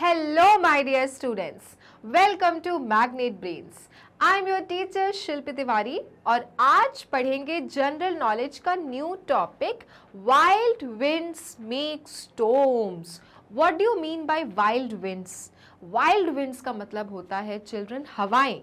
Hello my dear students welcome to Magnet brains I am your teacher Shilpi Tiwari और आज पढ़ेंगे general knowledge का new topic wild winds make storms what do you mean by wild winds wild winds का मतलब होता है children हवाएं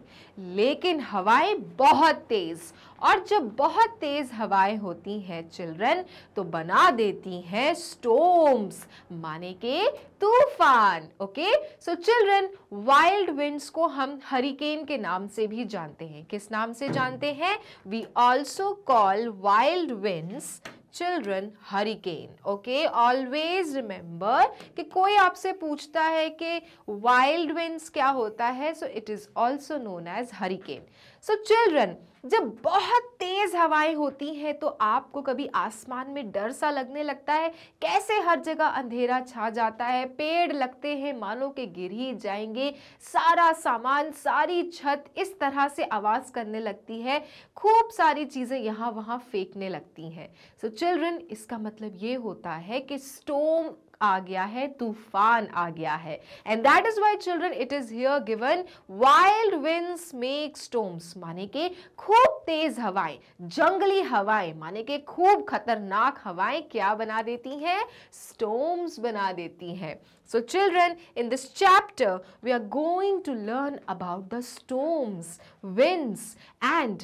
लेकिन हवाएं बहुत तेज़ और जब बहुत तेज़ हवाएं होती हैं चिल्ड्रन तो बना देती हैं स्टोम्स माने के तूफान okay so children wild winds को हम हरिकेन के नाम से भी जानते हैं किस नाम से जानते हैं we also call wild winds children hurricane okay always remember कि कोई आपसे पूछता है कि वाइल्ड विंड्स क्या होता है so it is also known as hurricane so children जब बहुत तेज़ हवाएं होती हैं तो आपको कभी आसमान में डर सा लगने लगता है कैसे हर जगह अंधेरा छा जाता है पेड़ लगते हैं मानो के गिर ही जाएंगे सारा सामान सारी छत इस तरह से आवाज़ करने लगती है खूब सारी चीज़ें यहाँ वहाँ फेंकने लगती हैं सो चिल्ड्रन इसका मतलब ये होता है कि स्टोम आ गया है तूफान आ गया है and that is why children it is here given wild winds make storms माने के खूब तेज हवाएं जंगली हवाएं माने के खूब खतरनाक हवाएं क्या बना देती हैं स्टोम्स बना देती हैं so children in this chapter we are going to learn about the storms winds and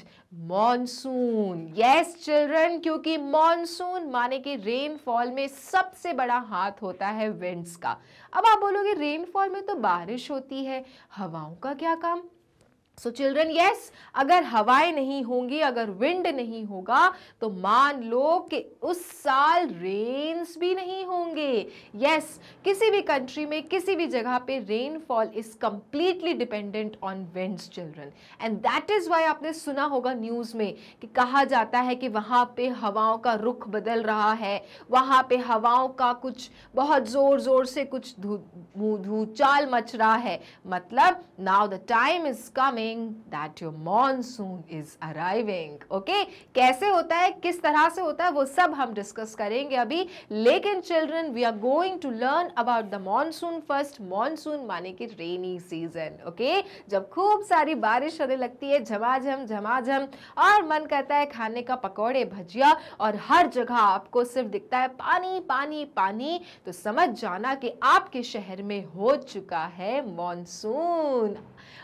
monsoon yes children क्योंकि मॉनसून माने के रेनफॉल में सबसे बड़ा हाथ होता है विंड्स का अब आप बोलोगे रेनफॉल में तो बारिश होती है हवाओं का क्या काम सो चिल्ड्रन यस अगर हवाएं नहीं होंगी अगर विंड नहीं होगा तो मान लो कि उस साल रेन्स भी नहीं होंगे यस yes, किसी भी कंट्री में किसी भी जगह पे rainfall is completely dependent on winds children and that is why आपने सुना होगा न्यूज़ में कि कहा जाता है कि वहां पे हवाओं का रुख बदल रहा है वहां पे हवाओं का कुछ बहुत ज़ोर ज़ोर से कुछ धू धू चाल मच रहा है मतलब now the time is coming knowing that your monsoon is arriving. Okay? कैसे होता है किस तरह से होता है वो सब हम डिस्कस करेंगे अभी लेकिन children we are going to learn about the monsoon first monsoon माने की रेनी सीजन ओके जब खूब सारी बारिश होने लगती है झमाझम झमाझम और मन करता है खाने का पकौड़े भजिया और हर जगह आपको सिर्फ दिखता है पानी पानी पानी तो समझ जाना कि आपके शहर में हो चुका है monsoon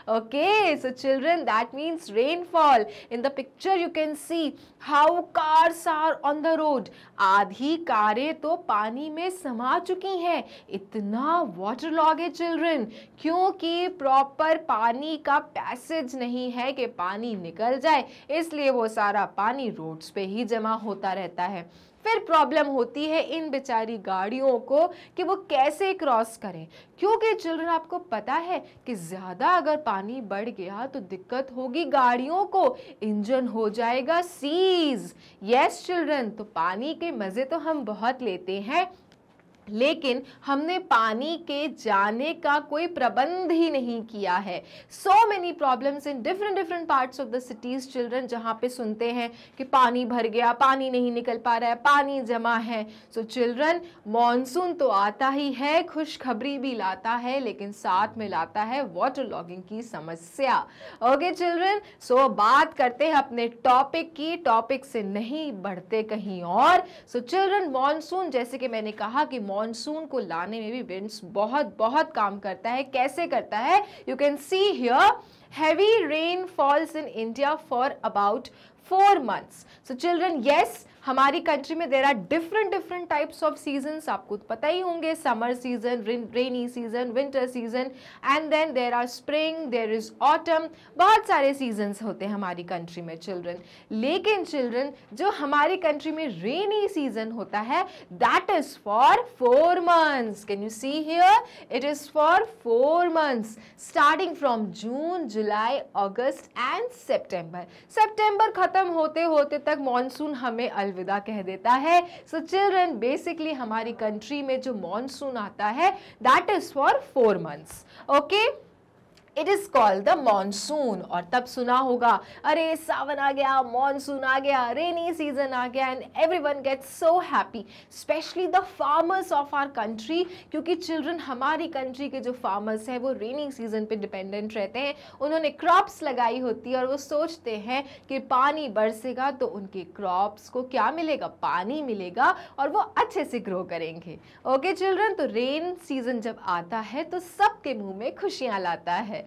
Okay, so children, that means rainfall. In the picture, you can see how cars are on the road. आधी कारें तो पानी में समा चुकी हैं इतना वाटर लॉग है चिल्ड्रन क्योंकि प्रॉपर पानी का पैसेज नहीं है कि पानी निकल जाए इसलिए वो सारा पानी रोड्स पे ही जमा होता रहता है फिर प्रॉब्लम होती है इन बेचारी गाड़ियों को कि वो कैसे क्रॉस करें क्योंकि चिल्ड्रन आपको पता है कि ज़्यादा अगर पानी बढ़ गया तो दिक्कत होगी गाड़ियों को इंजन हो जाएगा सीज यस चिल्ड्रन तो पानी के मज़े तो हम बहुत लेते हैं लेकिन हमने पानी के जाने का कोई प्रबंध ही नहीं किया है so many problems in different different parts of the cities children जहाँ पे सुनते हैं कि पानी भर गया पानी नहीं निकल पा रहा है पानी जमा है सो चिल्ड्रन मानसून तो आता ही है खुशखबरी भी लाता है लेकिन साथ में लाता है वाटर लॉगिंग की समस्या ओके चिल्ड्रन सो बात करते हैं अपने टॉपिक की टॉपिक से नहीं बढ़ते कहीं और सो चिल्ड्रन मानसून जैसे कि मैंने कहा कि मॉनसून को लाने में भी विंड्स बहुत बहुत काम करता है कैसे करता है you can see here heavy rain falls in India for about four months so children yes हमारी कंट्री में there are different different types of seasons आपको तो पता ही होंगे summer season rainy season winter season and then there are spring there is autumn बहुत सारे seasons होते हैं हमारी कंट्री में चिल्ड्रन लेकिन चिल्ड्रन जो हमारी कंट्री में रेनी सीजन होता है that is for four months can you see here it is for four months starting from June July August and September September खत्म होते होते तक मानसून हमें अलविदा कह देता है सो चिल्ड्रन बेसिकली हमारी कंट्री में जो मानसून आता है that is for four months okay it is called the monsoon और तब सुना होगा अरे सावन आ गया मॉनसून आ गया रेनी सीजन आ गया and everyone gets so happy specially the farmers of our country क्योंकि चिल्ड्रन हमारी कंट्री के जो फार्मर्स हैं वो रेनी सीजन पे डिपेंडेंट रहते हैं उन्होंने क्रॉप्स लगाई होती है और वो सोचते हैं कि पानी बरसेगा तो उनके क्रॉप्स को क्या मिलेगा पानी मिलेगा और वो अच्छे से ग्रो करेंगे ओके चिल्ड्रन तो रेन सीजन जब आता है तो सबके मुंह में खुशियाँ लाता है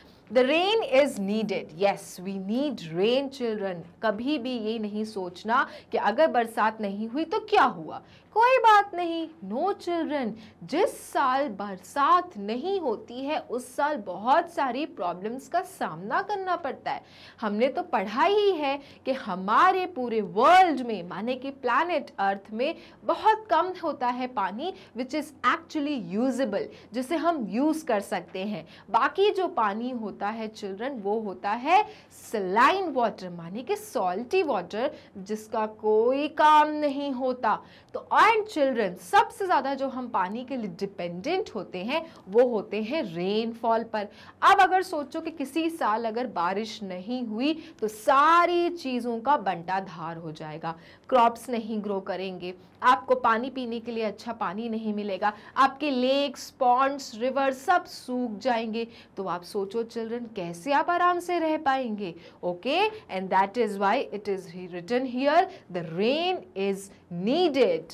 the rain is needed yes we need rain children कभी भी ये नहीं सोचना कि अगर बरसात नहीं हुई तो क्या हुआ कोई बात नहीं नो no चिल्ड्रन जिस साल बरसात नहीं होती है उस साल बहुत सारी प्रॉब्लम्स का सामना करना पड़ता है हमने तो पढ़ा ही है कि हमारे पूरे वर्ल्ड में माने कि प्लानट अर्थ में बहुत कम होता है पानी विच इज़ एक्चुअली यूजबल जिसे हम यूज़ कर सकते हैं बाकी जो पानी होता होता है चिल्ड्रन वो होता है सलाइन वाटर माने कि सॉल्टी वाटर जिसका कोई काम नहीं होता तो एंड चिल्ड्रन सबसे ज़्यादा जो हम पानी के लिए डिपेंडेंट होते हैं वो होते हैं रेनफॉल पर अब अगर सोचो कि किसी साल अगर बारिश नहीं हुई तो सारी चीज़ों का बंटा धार हो जाएगा क्रॉप्स नहीं ग्रो करेंगे आपको पानी पीने के लिए अच्छा पानी नहीं मिलेगा आपके लेक्स पॉन्ड्स रिवर सब सूख जाएंगे तो आप सोचो चिल्ड्रन चिल्ड्रन कैसे आप आराम से रह पाएंगे okay and that is why it is written here the rain is needed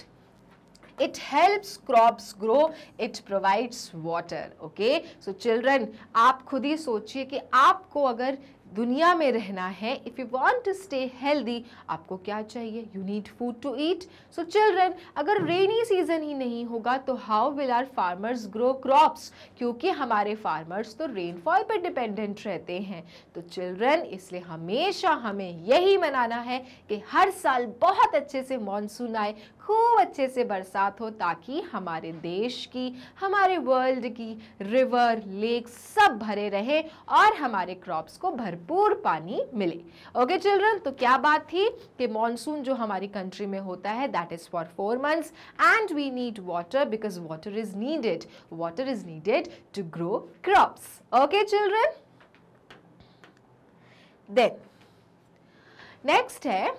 it helps crops grow it provides water okay so children आप खुद ही सोचिए कि आपको अगर दुनिया में रहना है if you want to stay healthy आपको क्या चाहिए you need food to eat so children अगर रेनी सीजन ही नहीं होगा तो how will our farmers grow crops क्योंकि हमारे फार्मर्स तो रेनफॉल पर डिपेंडेंट रहते हैं तो चिल्ड्रन इसलिए हमेशा हमें यही मनाना है कि हर साल बहुत अच्छे से मानसून आए खूब अच्छे से बरसात हो ताकि हमारे देश की हमारे वर्ल्ड की रिवर लेक सब भरे रहे और हमारे क्रॉप्स को भर भरपूर पानी मिले ओके okay, चिल्ड्रन तो क्या बात थी कि मॉनसून जो हमारी कंट्री में होता है that is for four months and we need water because water is needed water is needed to grow crops okay children then next है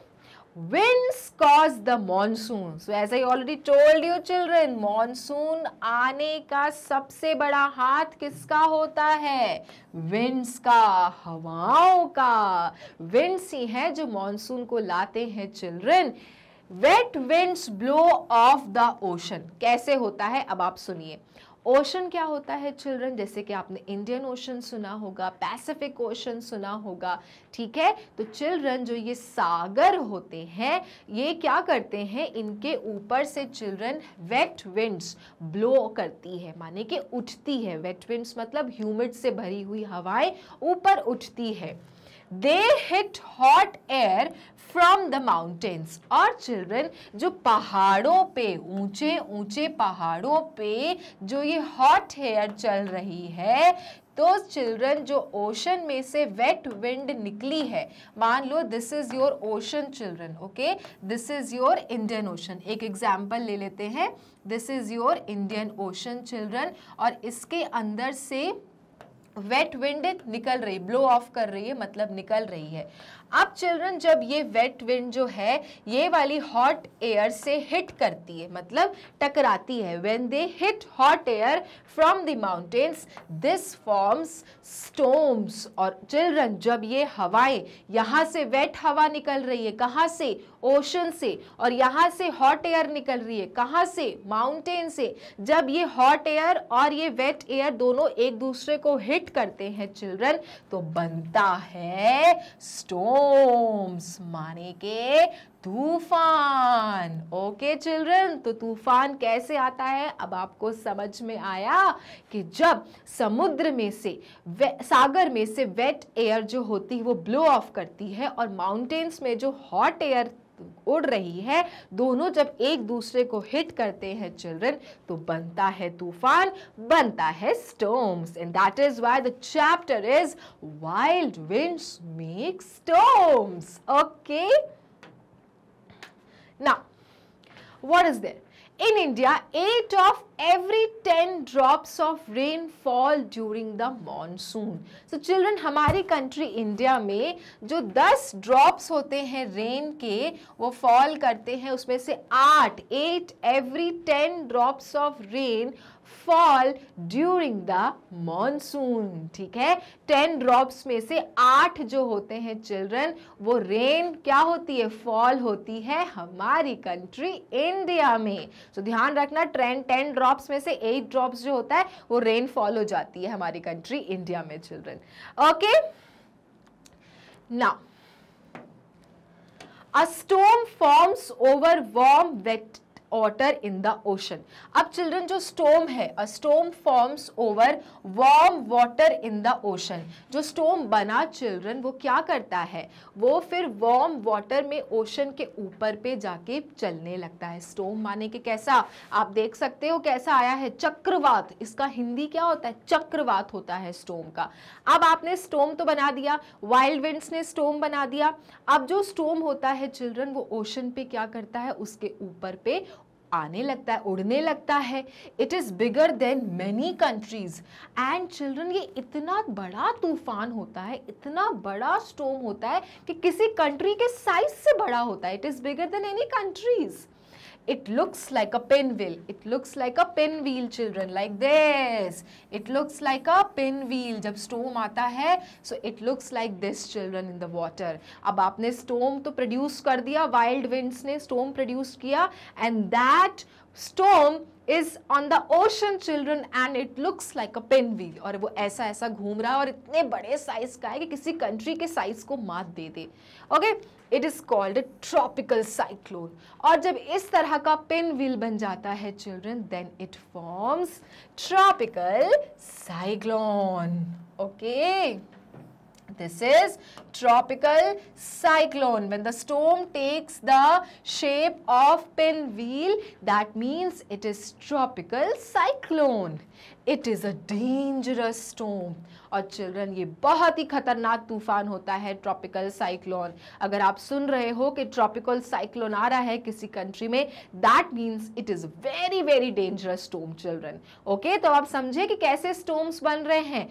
winds cause the monsoon so as i already told you children monsoon आने का सबसे बड़ा हाथ किसका होता है winds का हवाओं का winds ही हैं जो monsoon को लाते हैं children Wet winds blow off the ocean. कैसे होता है अब आप सुनिए ओशन क्या होता है चिल्ड्रन जैसे कि आपने इंडियन ओशन सुना होगा पैसिफिक ओशन सुना होगा ठीक है तो चिल्ड्रन जो ये सागर होते हैं ये क्या करते हैं इनके ऊपर से चिल्ड्रन वेट विंड्स ब्लो करती है माने कि उठती है वेट विंड्स मतलब ह्यूमिड से भरी हुई हवाएं ऊपर उठती है they hit hot air from the mountains और चिल्ड्रन जो पहाड़ों पे ऊंचे ऊंचे पहाड़ों पे जो ये हॉट एयर चल रही है तो चिल्ड्रन जो ओशन में से वेट विंड निकली है मान लो this is your ocean children okay this is your Indian ocean एक एग्जाम्पल ले लेते हैं this is your Indian ocean children और इसके अंदर से वेट विंड निकल रही ब्लो ऑफ कर रही है मतलब निकल रही है अब चिल्ड्रन जब ये वेट विंड जो है ये वाली हॉट एयर से हिट करती है मतलब टकराती है when they hit hot air from the mountains this forms storms और चिल्ड्रन जब ये हवाएं यहाँ से वेट हवा निकल रही है कहाँ से ओशन से और यहाँ से हॉट एयर निकल रही है कहाँ से माउंटेन से जब ये हॉट एयर और ये वेट एयर दोनों एक दूसरे को हिट रिएक्ट करते हैं चिल्ड्रन तो बनता है स्टोम्स माने के तूफान ओके चिल्ड्रन तो तूफान कैसे आता है अब आपको समझ में आया कि जब समुद्र में से सागर में से वेट एयर जो होती है वो ब्लो ऑफ करती है और माउंटेन्स में जो हॉट एयर उड़ रही है दोनों जब एक दूसरे को हिट करते हैं चिल्ड्रन तो बनता है तूफान बनता है storms and that is why the chapter is wild winds make storms okay ना what is there In India, 8 of every 10 drops of rain fall during the monsoon. So children, हमारी country india mein jo 10 drops hote hain rain ke wo fall karte hain usme se 8, 8 every 10 drops of rain fall during the monsoon ठीक है ten drops में से आठ जो होते हैं children वो रेन क्या होती है फॉल होती है हमारी कंट्री इंडिया में सो so, ध्यान रखना ट्रेंड टेन ड्रॉप्स में से एट ड्रॉप्स जो होता है वो रेन फॉल हो जाती है हमारी कंट्री इंडिया में चिल्ड्रन ओके ना a storm forms over warm wet water in the ocean अब चिल्ड्रन जो स्टोम है a storm forms over warm water in the ocean जो स्टोम बना चिल्ड्रन वो क्या करता है वो फिर वार्म वॉटर में ओशन के ऊपर पे जाके चलने लगता है स्टोम माने के कैसा आप देख सकते हो कैसा आया है चक्रवात इसका हिंदी क्या होता है चक्रवात होता है स्टोम का अब आपने स्टोम तो बना दिया वाइल्ड विंड्स ने स्टोम बना दिया अब जो स्टोम होता है चिल्ड्रन वो ओशन पे क्या करता है उसके ऊपर पे आने लगता है उड़ने लगता है it is bigger than many countries and children ये इतना बड़ा तूफान होता है इतना बड़ा स्टोम होता है कि किसी कंट्री के साइज से बड़ा होता है it is bigger than any countries It looks like a pinwheel. It looks like a pinwheel, children, like this. It looks like a pinwheel. jab storm aata hai so it looks like this, children, in the water. ab aapne storm to produce kar diya wild winds ne storm produce kiya and that storm is on the ocean children and it looks like a pen wheel और वो ऐसा ऐसा घूम रहा है और इतने बड़े साइज का है कि किसी कंट्री के साइज को मात दे दे okay it is called tropical cyclone और जब इस तरह का पेन व्हील बन जाता है children then it forms tropical cyclone okay This is tropical cyclone. When the storm takes the shape of pinwheel, that means it is tropical cyclone. It is a dangerous storm. और children ये बहुत ही खतरनाक तूफान होता है tropical cyclone अगर आप सुन रहे हो कि ट्रॉपिकल साइक्लोन आ रहा है किसी कंट्री में that means it is very very dangerous storm children okay तो आप समझे कि कैसे स्टोम्स बन रहे हैं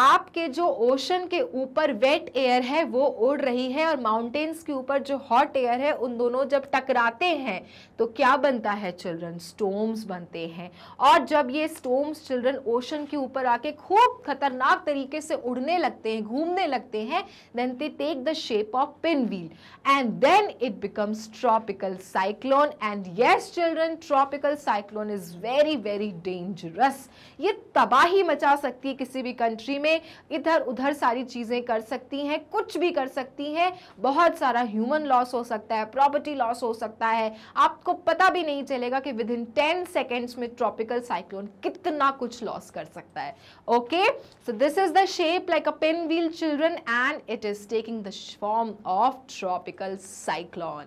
आपके जो ओशन के ऊपर वेट एयर है वो उड़ रही है और माउंटेन्स के ऊपर जो हॉट एयर है उन दोनों जब टकराते हैं तो क्या बनता है चिल्ड्रन स्टोम्स बनते हैं और जब ये स्टोम्स चिल्ड्रन ओशन के ऊपर आके खूब खतरनाक तरीके तरीके से उड़ने लगते हैं घूमने लगते हैं then they take the shape of pin wheel and then it becomes tropical cyclone and yes children tropical cyclone is very very dangerous ये तबाही मचा सकती है किसी भी कंट्री में इधर उधर सारी चीज़ें कर सकती हैं कुछ भी कर सकती हैं बहुत सारा ह्यूमन लॉस हो सकता है प्रॉपर्टी लॉस हो सकता है आपको पता भी नहीं चलेगा कि विद इन टेन सेकेंड्स में ट्रॉपिकल साइक्लोन कितना कुछ लॉस कर सकता है okay so this is is the shape like a pinwheel children and it is taking the form of tropical cyclone.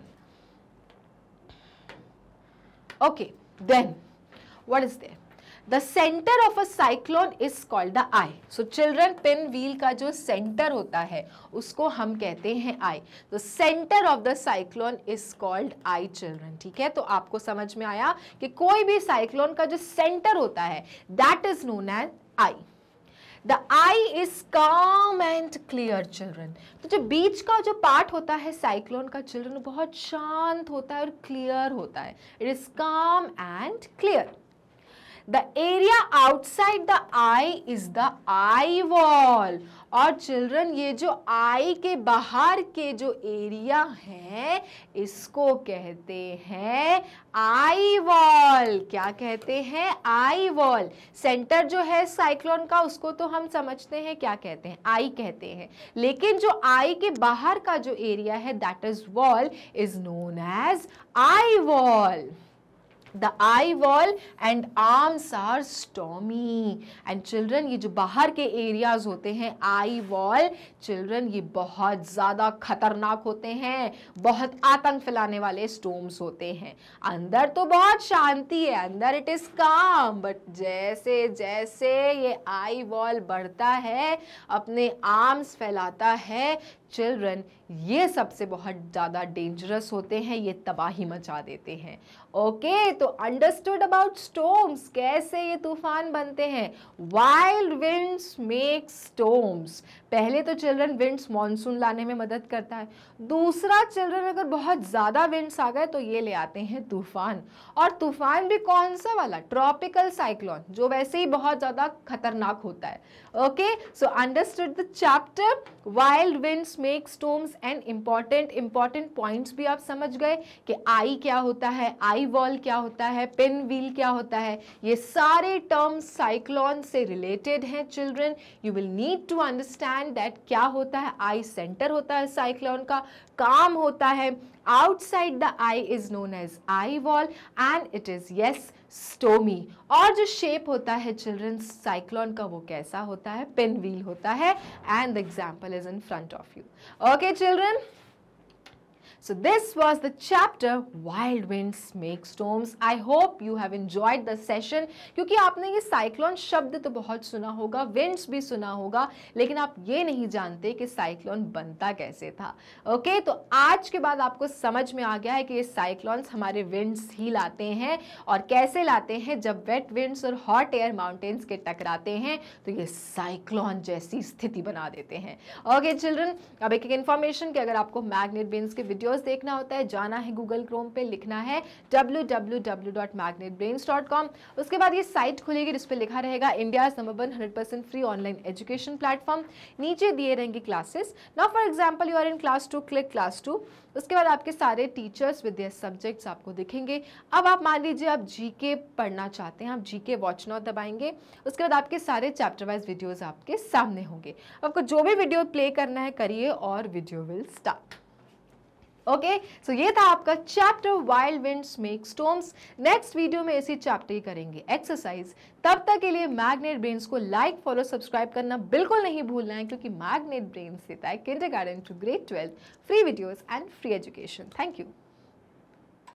Okay, then what is there? The centre of a cyclone is called the eye so children pin wheel का जो centre होता है उसको हम कहते हैं eye the centre of the cyclone is called eye children ठीक है तो आपको समझ में आया कि कोई भी साइक्लोन का जो सेंटर होता है that is known as eye the eye is calm and clear children तो जो बीच का जो पार्ट होता है साइक्लोन का चिल्ड्रन बहुत शांत होता है और क्लियर होता है it is calm and clear The area outside the eye is the eye wall. और children ये जो eye के बाहर के जो area है इसको कहते हैं आई वॉल क्या कहते हैं आई वॉल सेंटर जो है साइक्लोन का उसको तो हम समझते हैं क्या कहते हैं आई कहते हैं लेकिन जो आई के बाहर का जो एरिया है that is wall is known as eye wall the eye wall and arms are stormy and children ये जो बाहर के एरियाज होते हैं आई वॉल चिल्ड्रन ये बहुत ज़्यादा खतरनाक होते हैं बहुत आतंक फैलाने वाले स्टोम्स होते हैं अंदर तो बहुत शांति है अंदर इट इज़ काम बट जैसे जैसे ये आई वॉल बढ़ता है अपने आर्म्स फैलाता है चिल्ड्रन ये सबसे बहुत ज़्यादा डेंजरस होते हैं ये तबाही मचा देते हैं ओके तो अंडरस्टूड अबाउट स्टोम्स कैसे ये तूफान बनते हैं वाइल्ड विंड्स मेक स्टोम्स पहले तो चिल्ड्रन विंड्स मॉनसून लाने में मदद करता है दूसरा चिल्ड्रन अगर बहुत ज़्यादा विंड्स आ गए तो ये ले आते हैं तूफान और तूफान भी कौन सा वाला ट्रॉपिकल साइक्लोन जो वैसे ही बहुत ज़्यादा खतरनाक होता है okay so understood the chapter wild winds make storms and important important points भी आप समझ गए कि आई क्या होता है आई वॉल क्या होता है पिन व्हील क्या होता है ये सारे टर्म्स साइक्लॉन से रिलेटेड हैं children you will need to understand understand that क्या होता है आई सेंटर होता है साइक्लोन का काम होता है outside the eye is known as eye wall and it is yes stormy और जो शेप होता है चिल्ड्रन साइक्लोन का वो कैसा होता है पिन व्हील होता है and the example is in front of you okay children So this was the chapter Wild Winds Make Storms. I hope you have enjoyed the session क्योंकि आपने ये cyclone शब्द तो बहुत सुना होगा winds भी सुना होगा लेकिन आप ये नहीं जानते कि cyclone बनता कैसे था ओके okay, तो आज के बाद आपको समझ में आ गया है कि ये cyclones हमारे winds ही लाते हैं और कैसे लाते हैं जब वेट विंड्स और हॉट एयर माउंटेन्स के टकराते हैं तो ये cyclone जैसी स्थिति बना देते हैं ओके चिल्ड्रन अब एक एक इन्फॉर्मेशन कि अगर आपको मैग्नेट विंड्स के वीडियो वीडियोस देखना होता है जाना है गूगल क्रोम पे लिखना है डब्ल्यू उसके बाद ये साइट खुलेगी जिसपे लिखा रहेगा India number one hundred free online education platform नीचे दिए रहेंगे classes now for example you are in class two click class two उसके बाद आपके सारे टीचर्स विद सब्जेक्ट्स आपको दिखेंगे अब आप मान लीजिए आप जीके पढ़ना चाहते हैं आप जीके वॉच नॉट दबाएंगे उसके बाद आपके सारे चैप्टर वाइज वीडियोस आपके सामने होंगे आपको जो भी वीडियो प्ले करना है करिए और video will start okay so ये था आपका chapter wild winds make storms next video में इसी चैप्टर ही करेंगे एक्सरसाइज तब तक के लिए मैग्नेट ब्रेन्स को लाइक फॉलो सब्सक्राइब करना बिल्कुल नहीं भूलना है क्योंकि मैग्नेट ब्रेन्स देता है kindergarten to grade twelfth free videos and free education thank you